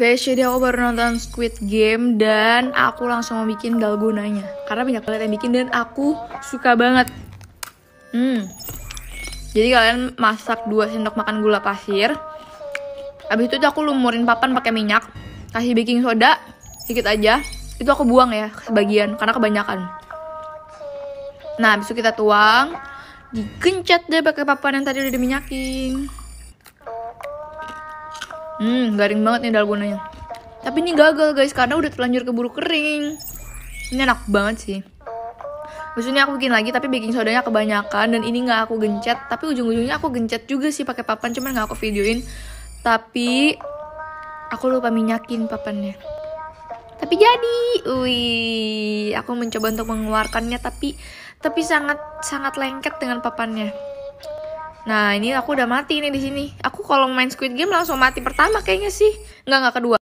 Guys, jadi aku baru nonton Squid Game dan aku langsung mau bikin dalgonanya. Karena banyak kalian yang bikin dan aku suka banget. Hmm. Jadi kalian masak 2 sendok makan gula pasir. Habis itu aku lumurin papan pakai minyak, kasih baking soda sedikit aja. Itu aku buang ya sebagian karena kebanyakan. Nah, habis itu kita tuang, digencet deh pakai papan yang tadi udah diminyakin. Hmm, garing banget nih dalgonanya. Tapi ini gagal guys karena udah terlanjur keburu kering. Ini enak banget sih. Maksudnya aku bikin lagi tapi baking sodanya kebanyakan dan ini nggak aku gencet. Tapi ujung-ujungnya aku gencet juga sih pakai papan cuman nggak aku videoin. Tapi aku lupa minyakin papannya. Tapi jadi, wih, aku mencoba untuk mengeluarkannya tapi tapi sangat sangat lengket dengan papannya. Nah, ini aku udah mati nih di sini kalau main Squid Game langsung mati pertama kayaknya sih. Nggak, nggak kedua.